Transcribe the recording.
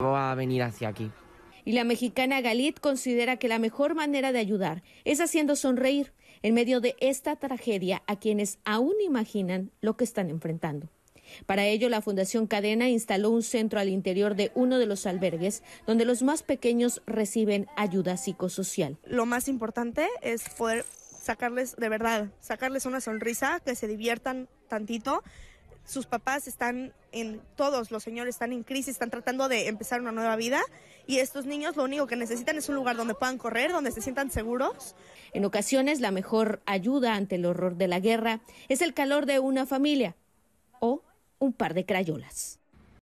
a venir hacia aquí. Y la mexicana Galit considera que la mejor manera de ayudar es haciendo sonreír en medio de esta tragedia a quienes aún imaginan lo que están enfrentando. Para ello, la Fundación Cadena instaló un centro al interior de uno de los albergues donde los más pequeños reciben ayuda psicosocial. Lo más importante es poder sacarles, de verdad, sacarles una sonrisa, que se diviertan tantito, sus papás están en, todos los señores están en crisis, están tratando de empezar una nueva vida y estos niños lo único que necesitan es un lugar donde puedan correr, donde se sientan seguros. En ocasiones la mejor ayuda ante el horror de la guerra es el calor de una familia o un par de crayolas.